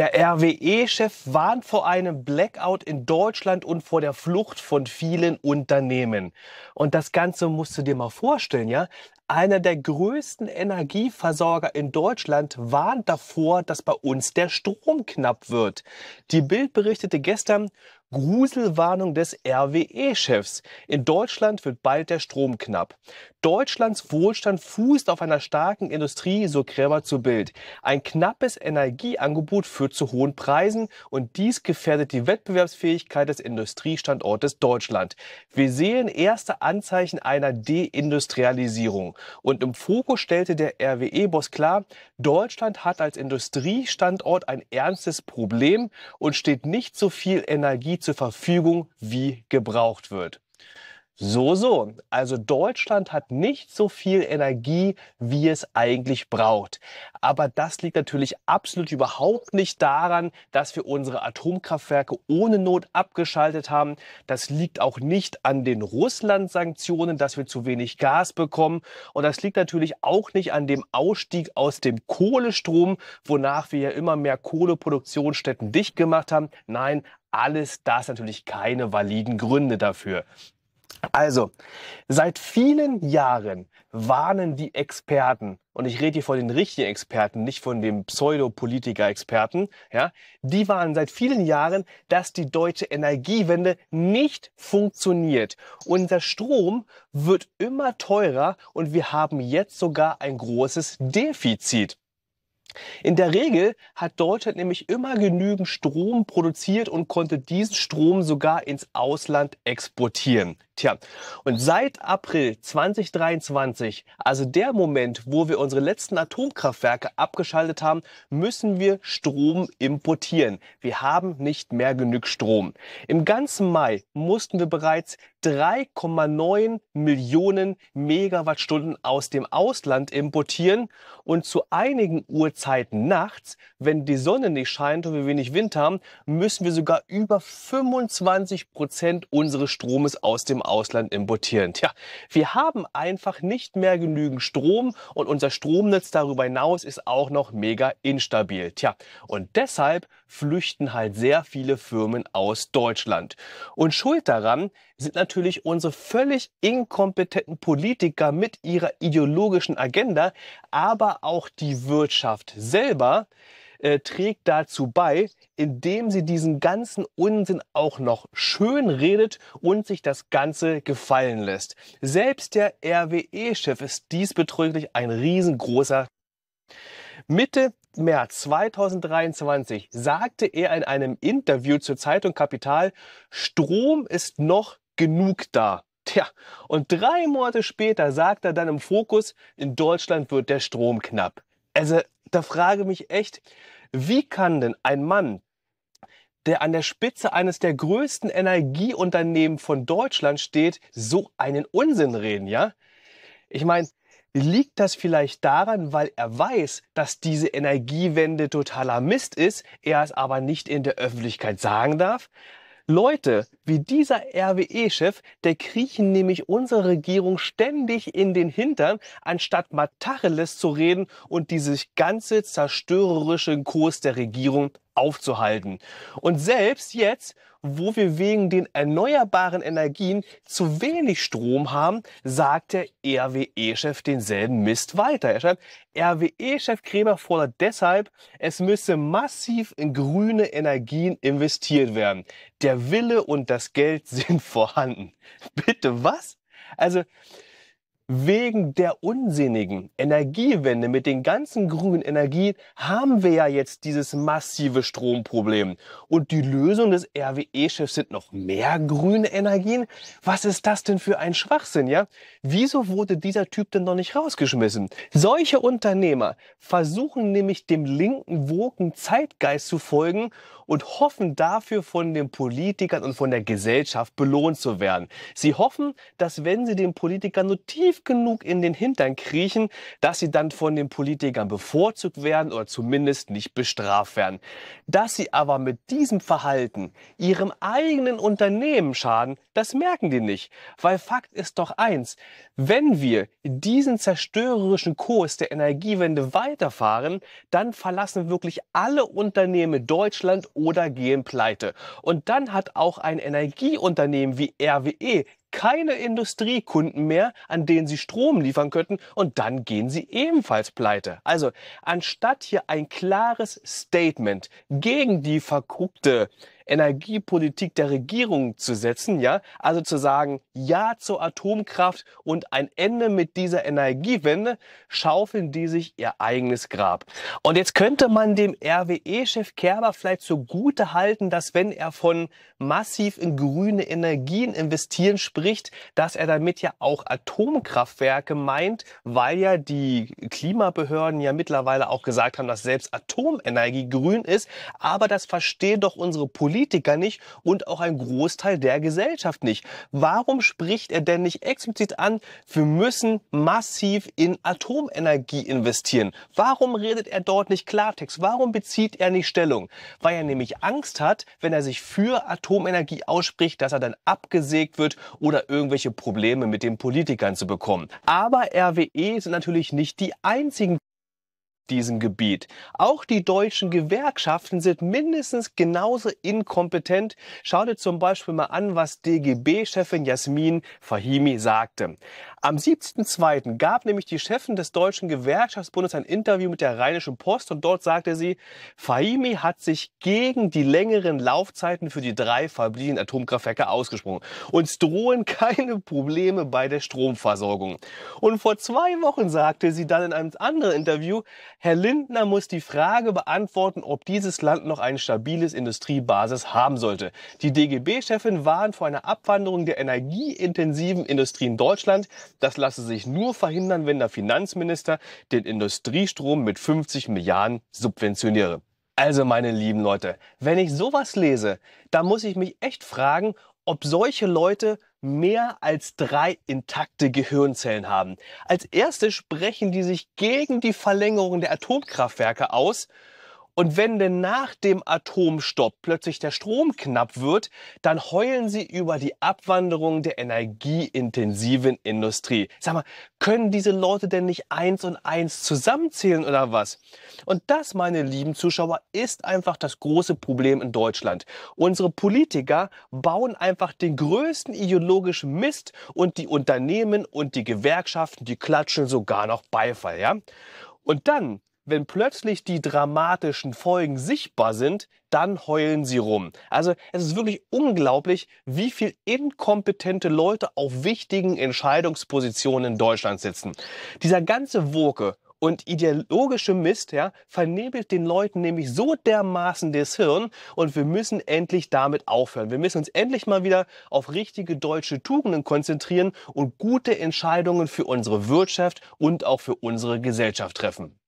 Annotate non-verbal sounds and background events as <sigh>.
Der RWE-Chef warnt vor einem Blackout in Deutschland und vor der Flucht von vielen Unternehmen. Und das Ganze musst du dir mal vorstellen, ja? Einer der größten Energieversorger in Deutschland warnt davor, dass bei uns der Strom knapp wird. Die Bild berichtete gestern, Gruselwarnung des RWE-Chefs. In Deutschland wird bald der Strom knapp. Deutschlands Wohlstand fußt auf einer starken Industrie, so Krämer zu Bild. Ein knappes Energieangebot führt zu hohen Preisen und dies gefährdet die Wettbewerbsfähigkeit des Industriestandortes Deutschland. Wir sehen erste Anzeichen einer Deindustrialisierung. Und im Fokus stellte der RWE-Boss klar, Deutschland hat als Industriestandort ein ernstes Problem und steht nicht so viel Energie zur Verfügung, wie gebraucht wird. So, so. Also Deutschland hat nicht so viel Energie, wie es eigentlich braucht. Aber das liegt natürlich absolut überhaupt nicht daran, dass wir unsere Atomkraftwerke ohne Not abgeschaltet haben. Das liegt auch nicht an den Russland-Sanktionen, dass wir zu wenig Gas bekommen. Und das liegt natürlich auch nicht an dem Ausstieg aus dem Kohlestrom, wonach wir ja immer mehr Kohleproduktionsstätten dicht gemacht haben. Nein, alles das natürlich keine validen Gründe dafür. Also, seit vielen Jahren warnen die Experten, und ich rede hier von den richtigen Experten, nicht von den Pseudopolitiker-Experten, ja, die warnen seit vielen Jahren, dass die deutsche Energiewende nicht funktioniert. Unser Strom wird immer teurer und wir haben jetzt sogar ein großes Defizit. In der Regel hat Deutschland nämlich immer genügend Strom produziert und konnte diesen Strom sogar ins Ausland exportieren. Tja, und seit April 2023, also der Moment, wo wir unsere letzten Atomkraftwerke abgeschaltet haben, müssen wir Strom importieren. Wir haben nicht mehr genug Strom. Im ganzen Mai mussten wir bereits 3,9 Millionen Megawattstunden aus dem Ausland importieren und zu einigen Uhrzeiten nachts, wenn die Sonne nicht scheint und wir wenig Wind haben, müssen wir sogar über 25 Prozent unseres Stromes aus dem Ausland Ausland importieren. Tja, wir haben einfach nicht mehr genügend Strom und unser Stromnetz darüber hinaus ist auch noch mega instabil. Tja, und deshalb flüchten halt sehr viele Firmen aus Deutschland. Und schuld daran sind natürlich unsere völlig inkompetenten Politiker mit ihrer ideologischen Agenda, aber auch die Wirtschaft selber, äh, trägt dazu bei, indem sie diesen ganzen Unsinn auch noch schön redet und sich das Ganze gefallen lässt. Selbst der RWE-Chef ist diesbezüglich ein riesengroßer. Mitte März 2023 sagte er in einem Interview zur Zeitung Kapital, Strom ist noch genug da. Tja, und drei Monate später sagt er dann im Fokus, in Deutschland wird der Strom knapp. Also da frage mich echt, wie kann denn ein Mann, der an der Spitze eines der größten Energieunternehmen von Deutschland steht, so einen Unsinn reden, ja? Ich meine, liegt das vielleicht daran, weil er weiß, dass diese Energiewende totaler Mist ist, er es aber nicht in der Öffentlichkeit sagen darf? Leute wie dieser RWE-Chef, der kriechen nämlich unsere Regierung ständig in den Hintern, anstatt Matacheles zu reden und dieses ganze zerstörerische Kurs der Regierung aufzuhalten. Und selbst jetzt, wo wir wegen den erneuerbaren Energien zu wenig Strom haben, sagt der RWE-Chef denselben Mist weiter. Er schreibt, RWE-Chef Kremer fordert deshalb, es müsse massiv in grüne Energien investiert werden. Der Wille und das Geld <laughs> sind vorhanden. Bitte was? Also, wegen der unsinnigen Energiewende mit den ganzen grünen Energien haben wir ja jetzt dieses massive Stromproblem. Und die Lösung des RWE-Chefs sind noch mehr grüne Energien? Was ist das denn für ein Schwachsinn, ja? Wieso wurde dieser Typ denn noch nicht rausgeschmissen? Solche Unternehmer versuchen nämlich dem linken Woken Zeitgeist zu folgen und hoffen dafür von den Politikern und von der Gesellschaft belohnt zu werden. Sie hoffen, dass wenn sie den Politikern nur tief genug in den Hintern kriechen, dass sie dann von den Politikern bevorzugt werden oder zumindest nicht bestraft werden. Dass sie aber mit diesem Verhalten ihrem eigenen Unternehmen schaden, das merken die nicht. Weil Fakt ist doch eins, wenn wir diesen zerstörerischen Kurs der Energiewende weiterfahren, dann verlassen wirklich alle Unternehmen Deutschland oder gehen pleite. Und dann hat auch ein Energieunternehmen wie RWE keine Industriekunden mehr, an denen sie Strom liefern könnten und dann gehen sie ebenfalls pleite. Also anstatt hier ein klares Statement gegen die verguckte Energiepolitik der Regierung zu setzen, ja, also zu sagen, ja zur Atomkraft und ein Ende mit dieser Energiewende, schaufeln die sich ihr eigenes Grab. Und jetzt könnte man dem RWE-Chef Kerber vielleicht zugute halten, dass wenn er von massiv in grüne Energien investieren spricht, dass er damit ja auch Atomkraftwerke meint, weil ja die Klimabehörden ja mittlerweile auch gesagt haben, dass selbst Atomenergie grün ist, aber das verstehen doch unsere Politiker Politiker nicht und auch ein Großteil der Gesellschaft nicht. Warum spricht er denn nicht explizit an, wir müssen massiv in Atomenergie investieren? Warum redet er dort nicht Klartext? Warum bezieht er nicht Stellung? Weil er nämlich Angst hat, wenn er sich für Atomenergie ausspricht, dass er dann abgesägt wird oder irgendwelche Probleme mit den Politikern zu bekommen. Aber RWE sind natürlich nicht die einzigen diesem Gebiet. Auch die deutschen Gewerkschaften sind mindestens genauso inkompetent. Schau dir zum Beispiel mal an, was DGB-Chefin Jasmin Fahimi sagte. Am 7.2. gab nämlich die Chefin des Deutschen Gewerkschaftsbundes ein Interview mit der Rheinischen Post und dort sagte sie, Fahimi hat sich gegen die längeren Laufzeiten für die drei verbliebenen Atomkraftwerke ausgesprochen. Uns drohen keine Probleme bei der Stromversorgung. Und vor zwei Wochen sagte sie dann in einem anderen Interview, Herr Lindner muss die Frage beantworten, ob dieses Land noch ein stabiles Industriebasis haben sollte. Die DGB-Chefin warnt vor einer Abwanderung der energieintensiven Industrie in Deutschland. Das lasse sich nur verhindern, wenn der Finanzminister den Industriestrom mit 50 Milliarden subventioniere. Also meine lieben Leute, wenn ich sowas lese, da muss ich mich echt fragen, ob solche Leute mehr als drei intakte Gehirnzellen haben. Als erstes sprechen die sich gegen die Verlängerung der Atomkraftwerke aus und wenn denn nach dem Atomstopp plötzlich der Strom knapp wird, dann heulen sie über die Abwanderung der energieintensiven Industrie. Sag mal, können diese Leute denn nicht eins und eins zusammenzählen oder was? Und das, meine lieben Zuschauer, ist einfach das große Problem in Deutschland. Unsere Politiker bauen einfach den größten ideologischen Mist und die Unternehmen und die Gewerkschaften, die klatschen sogar noch Beifall, ja? Und dann wenn plötzlich die dramatischen Folgen sichtbar sind, dann heulen sie rum. Also es ist wirklich unglaublich, wie viel inkompetente Leute auf wichtigen Entscheidungspositionen in Deutschland sitzen. Dieser ganze Woke und ideologische Mist ja, vernebelt den Leuten nämlich so dermaßen das Hirn und wir müssen endlich damit aufhören. Wir müssen uns endlich mal wieder auf richtige deutsche Tugenden konzentrieren und gute Entscheidungen für unsere Wirtschaft und auch für unsere Gesellschaft treffen.